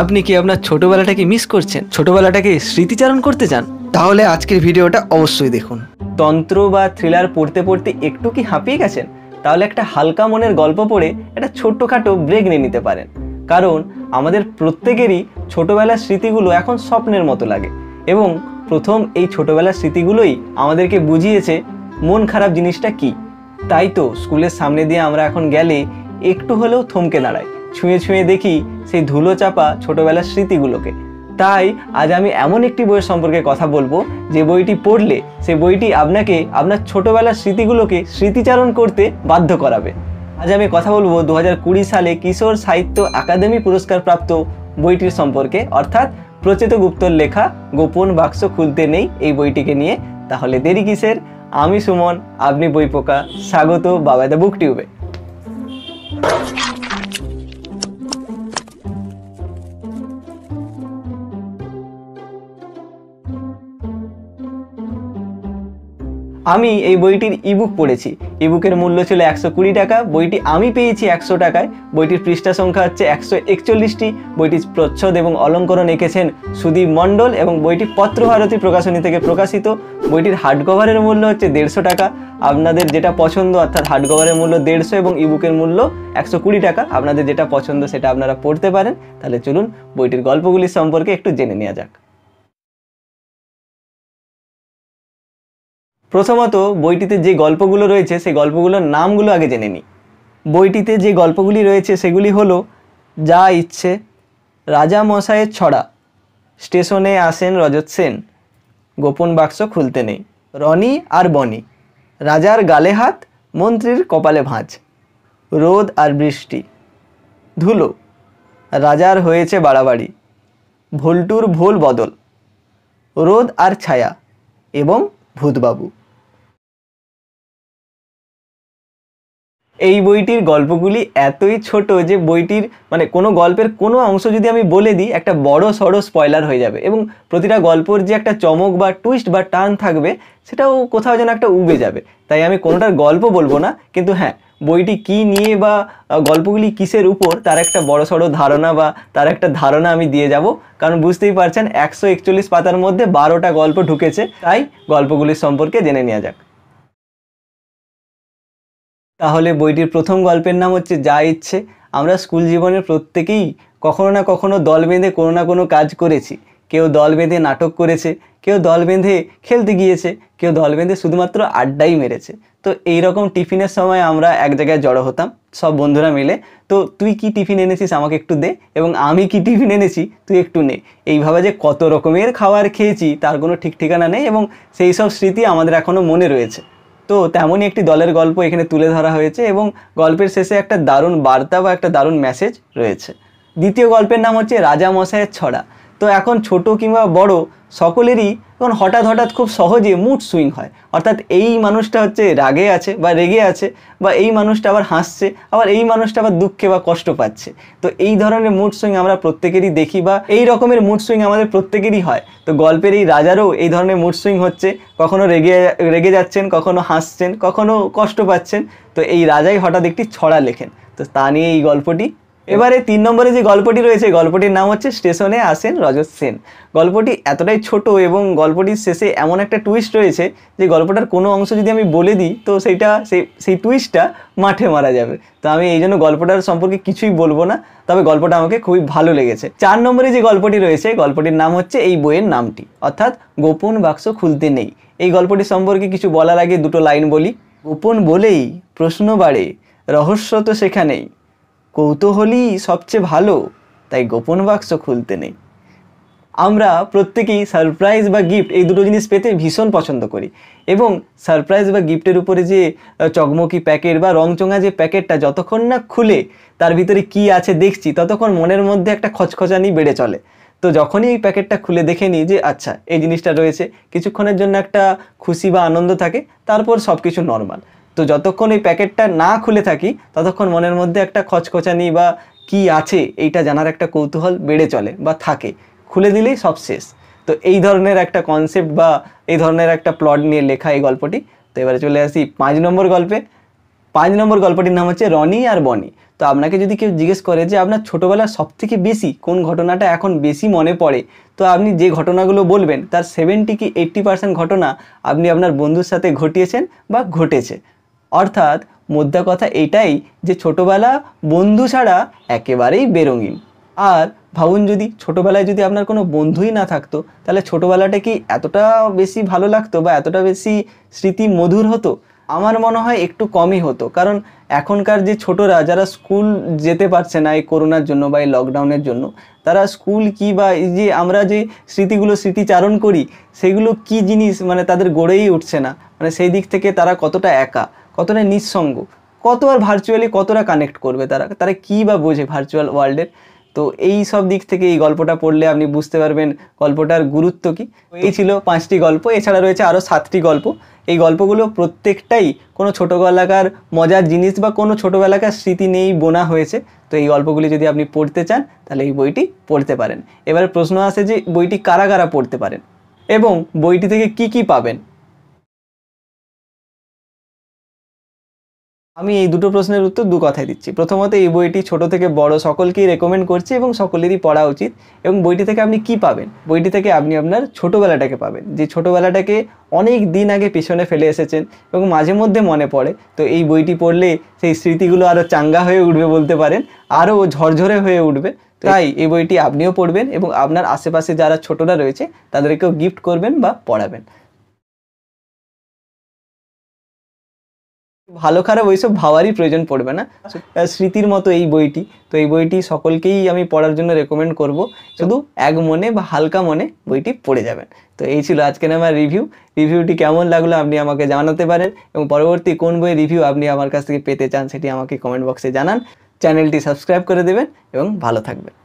আপনি কি আপনার ছোটবেলাটাকে মিস করছেন ছোটবেলাটাকে স্মৃতিচারণ করতে চান তাহলে আজকের ভিডিওটা অবশ্যই দেখুন তন্ত্র বা থ্রিলার পড়তে পড়তে একটু কি হাঁপিয়ে গেছেন তাহলে একটা হালকা মনের গল্প পড়ে একটা ছোট্টখাটো ব্রেক নিয়ে নিতে পারেন কারণ আমাদের প্রত্যেকেরই ছোটবেলার স্মৃতিগুলো এখন স্বপ্নের মতো লাগে এবং প্রথম এই ছোটবেলার স্মৃতিগুলোই আমাদেরকে বুঝিয়েছে মন খারাপ জিনিসটা কি তাই তো স্কুলের সামনে দিয়ে আমরা এখন গেলে একটু হলেও থমকে দাঁড়াই ছুঁয়ে ছুঁয়ে দেখি সেই ধুলো চাপা ছোটোবেলার স্মৃতিগুলোকে তাই আজ আমি এমন একটি বইয়ের সম্পর্কে কথা বলবো যে বইটি পড়লে সে বইটি আপনাকে আপনার ছোটোবেলার স্মৃতিগুলোকে স্মৃতিচারণ করতে বাধ্য করাবে আজ আমি কথা বলবো দু সালে কিশোর সাহিত্য একাডেমি পুরস্কার প্রাপ্ত বইটির সম্পর্কে অর্থাৎ প্রচিত গুপ্তর লেখা গোপন বাক্স খুলতে নেই এই বইটিকে নিয়ে তাহলে দেরি কিসের আমি সুমন আপনি বই পোকা স্বাগত বাবাদা বুক টিউবে আমি এই বইটির ইবুক পড়েছি ইবুকের মূল্য ছিল একশো কুড়ি টাকা বইটি আমি পেয়েছি একশো টাকায় বইটির পৃষ্ঠা সংখ্যা হচ্ছে একশো একচল্লিশটি বইটির প্রচ্ছদ এবং অলঙ্করণ এঁকেছেন সুদীপ মণ্ডল এবং বইটি পত্রভারতী প্রকাশনী থেকে প্রকাশিত বইটির হার্ড কভারের মূল্য হচ্ছে দেড়শো টাকা আপনাদের যেটা পছন্দ অর্থাৎ হার্ড কভারের মূল্য দেড়শো এবং ইবুকের মূল্য একশো কুড়ি টাকা আপনাদের যেটা পছন্দ সেটা আপনারা পড়তে পারেন তাহলে চলুন বইটির গল্পগুলি সম্পর্কে একটু জেনে নেওয়া যাক প্রথমত বইটিতে যে গল্পগুলো রয়েছে সেই গল্পগুলোর নামগুলো আগে জেনে নিই বইটিতে যে গল্পগুলি রয়েছে সেগুলি হলো যা ইচ্ছে রাজা মশায়ের ছড়া স্টেশনে আসেন রজত সেন গোপন বাক্স খুলতে নেই রনি আর বনি রাজার গালে হাত মন্ত্রীর কপালে ভাঁজ রোদ আর বৃষ্টি ধুলো রাজার হয়েছে বাড়াবাড়ি ভোল্টুর ভোল বদল রোদ আর ছায়া এবং ভূতবাবু এই বইটির গল্পগুলি এতই ছোট যে বইটির মানে কোনো গল্পের কোনো অংশ যদি আমি বলে দিই একটা বড় সড়ো স্পয়লার হয়ে যাবে এবং প্রতিটা গল্পর যে একটা চমক বা টুইস্ট বা টান থাকবে সেটাও কোথাও যেন একটা উবে যাবে তাই আমি কোনোটার গল্প বলবো না কিন্তু হ্যাঁ বইটি কি নিয়ে বা গল্পগুলি কিসের উপর তার একটা বড় সড়ো ধারণা বা তার একটা ধারণা আমি দিয়ে যাব কারণ বুঝতেই পারছেন একশো একচল্লিশ পাতার মধ্যে বারোটা গল্প ঢুকেছে তাই গল্পগুলির সম্পর্কে জেনে নেওয়া যাক তাহলে বইটির প্রথম গল্পের নাম হচ্ছে যা ইচ্ছে আমরা স্কুল জীবনের প্রত্যেকেই কখনো না কখনো দল বেঁধে কোনো না কোনো কাজ করেছি কেউ দল বেঁধে নাটক করেছে কেউ দল বেঁধে খেলতে গিয়েছে কেউ দল বেঁধে শুধুমাত্র আড্ডাই মেরেছে তো এই রকম টিফিনের সময় আমরা এক জায়গায় জড়ো হতাম সব বন্ধুরা মিলে তো তুই কি টিফিন এনেছিস আমাকে একটু দে এবং আমি কি টিফিন এনেছি তুই একটু নে এইভাবে যে কত রকমের খাবার খেয়েছি তার কোনো ঠিক ঠিকানা নেই এবং সেই সব স্মৃতি আমাদের এখনও মনে রয়েছে তো তেমনই একটি দলের গল্প এখানে তুলে ধরা হয়েছে এবং গল্পের শেষে একটা দারুণ বার্তা বা একটা দারুণ মেসেজ রয়েছে দ্বিতীয় গল্পের নাম হচ্ছে রাজা মশাইয়ের ছড়া তো এখন ছোট কিংবা বড় সকলেরই এবং হঠাৎ হঠাৎ খুব সহজে মুড সুইং হয় অর্থাৎ এই মানুষটা হচ্ছে রাগে আছে বা রেগে আছে বা এই মানুষটা আবার হাসছে আবার এই মানুষটা আবার দুঃখে বা কষ্ট পাচ্ছে তো এই ধরনের মুড সুইং আমরা প্রত্যেকেরই দেখি বা এই রকমের মুড সুইং আমাদের প্রত্যেকেরই হয় তো গল্পের এই রাজারও এই ধরনের মুড সুইং হচ্ছে কখনো রেগে রেগে যাচ্ছেন কখনো হাসছেন কখনো কষ্ট পাচ্ছেন তো এই রাজাই হঠাৎ একটি ছড়া লেখেন তো তা নিয়ে এই গল্পটি এবারে তিন নম্বরে যে গল্পটি রয়েছে গল্পটির নাম হচ্ছে স্টেশনে আসেন রজত সেন গল্পটি এতটাই ছোট এবং গল্পটির শেষে এমন একটা টুইস্ট রয়েছে যে গল্পটার কোনো অংশ যদি আমি বলে দিই তো সেইটা সেই সেই টুইস্টটা মাঠে মারা যাবে তো আমি এই জন্য গল্পটার সম্পর্কে কিছুই বলবো না তবে গল্পটা আমাকে খুবই ভালো লেগেছে চার নম্বরে যে গল্পটি রয়েছে গল্পটির নাম হচ্ছে এই বইয়ের নামটি অর্থাৎ গোপন বাক্স খুলতে নেই এই গল্পটি সম্পর্কে কিছু বলার আগে দুটো লাইন বলি গোপন বলেই প্রশ্ন বাড়ে রহস্য তো সেখানেই কৌতূহলই সবচেয়ে ভালো তাই গোপন বাক্স খুলতে নেই আমরা প্রত্যেকেই সারপ্রাইজ বা গিফট এই দুটো জিনিস পেতে ভীষণ পছন্দ করি এবং সারপ্রাইজ বা গিফটের উপরে যে চকমকি প্যাকেট বা রংচঙা যে প্যাকেটটা যতক্ষণ না খুলে তার ভিতরে কি আছে দেখছি ততক্ষণ মনের মধ্যে একটা খচখচানি বেড়ে চলে তো যখনই এই প্যাকেটটা খুলে দেখে নিই যে আচ্ছা এই জিনিসটা রয়েছে কিছুক্ষণের জন্য একটা খুশি বা আনন্দ থাকে তারপর সব কিছু নর্মাল তো যতক্ষণ ওই প্যাকেটটা না খুলে থাকি ততক্ষণ মনের মধ্যে একটা খচখচানি বা কি আছে এইটা জানার একটা কৌতূহল বেড়ে চলে বা থাকে খুলে দিলেই সব শেষ তো এই ধরনের একটা কনসেপ্ট বা এই ধরনের একটা প্লট নিয়ে লেখা এই গল্পটি তো এবারে চলে আসি পাঁচ নম্বর গল্পে পাঁচ নম্বর গল্পটির নাম হচ্ছে রনি আর বনি তো আপনাকে যদি কেউ জিজ্ঞেস করে যে আপনার ছোটোবেলার সবথেকে বেশি কোন ঘটনাটা এখন বেশি মনে পড়ে তো আপনি যে ঘটনাগুলো বলবেন তার সেভেন্টি কি এইট্টি পার্সেন্ট ঘটনা আপনি আপনার বন্ধুর সাথে ঘটিয়েছেন বা ঘটেছে অর্থাৎ মোদ্দা কথা এটাই যে ছোটোবেলা বন্ধু ছাড়া একেবারেই বেরঙিন আর ভাবুন যদি ছোটোবেলায় যদি আপনার কোনো বন্ধুই না থাকতো তাহলে ছোটোবেলাটা কি এতটা বেশি ভালো লাগতো বা এতটা বেশি স্মৃতি মধুর হতো আমার মনে হয় একটু কমই হতো কারণ এখনকার যে ছোটরা যারা স্কুল যেতে পারছে না এই করোনার জন্য বা এই লকডাউনের জন্য তারা স্কুল কি বা এই যে আমরা যে স্মৃতিগুলো স্মৃতিচারণ করি সেগুলো কি জিনিস মানে তাদের গড়েই উঠছে না মানে সেই দিক থেকে তারা কতটা একা কতটা নিঃসঙ্গ কত আর ভার্চুয়ালি কতটা কানেক্ট করবে তারা তারা কী বা বোঝে ভার্চুয়াল ওয়ার্ল্ডের তো এই সব দিক থেকে এই গল্পটা পড়লে আপনি বুঝতে পারবেন গল্পটার গুরুত্ব কী এই ছিল পাঁচটি গল্প এছাড়া রয়েছে আরও সাতটি গল্প এই গল্পগুলো প্রত্যেকটাই কোনো ছোটোবেলাকার মজার জিনিস বা কোনো ছোটোবেলাকার স্মৃতি নেই বোনা হয়েছে তো এই গল্পগুলি যদি আপনি পড়তে চান তাহলে এই বইটি পড়তে পারেন এবার প্রশ্ন আসে যে বইটি কারা কারা পড়তে পারেন এবং বইটি থেকে কি কি পাবেন আমি এই দুটো প্রশ্নের উত্তর দু কথায় দিচ্ছি প্রথমত এই বইটি ছোট থেকে বড় সকলকেই রেকমেন্ড করছি এবং সকলেরই পড়া উচিত এবং বইটি থেকে আপনি কি পাবেন বইটি থেকে আপনি আপনার ছোটোবেলাটাকে পাবেন যে ছোটোবেলাটাকে অনেক দিন আগে পিছনে ফেলে এসেছেন এবং মাঝে মধ্যে মনে পড়ে তো এই বইটি পড়লে সেই স্মৃতিগুলো আরও চাঙ্গা হয়ে উঠবে বলতে পারেন আরও ঝরঝরে হয়ে উঠবে তাই এই বইটি আপনিও পড়বেন এবং আপনার আশেপাশে যারা ছোটরা রয়েছে তাদেরকেও গিফট করবেন বা পড়াবেন ভালো খারাপ ওইসব ভাবারই প্রয়োজন পড়বে না স্মৃতির মতো এই বইটি তো এই বইটি সকলকেই আমি পড়ার জন্য রেকমেন্ড করব শুধু এক মনে বা হালকা মনে বইটি পড়ে যাবেন তো এই ছিল আজকের আমার রিভিউ রিভিউটি কেমন লাগলো আপনি আমাকে জানাতে পারেন এবং পরবর্তী কোন বই রিভিউ আপনি আমার কাছ থেকে পেতে চান সেটি আমাকে কমেন্ট বক্সে জানান চ্যানেলটি সাবস্ক্রাইব করে দেবেন এবং ভালো থাকবেন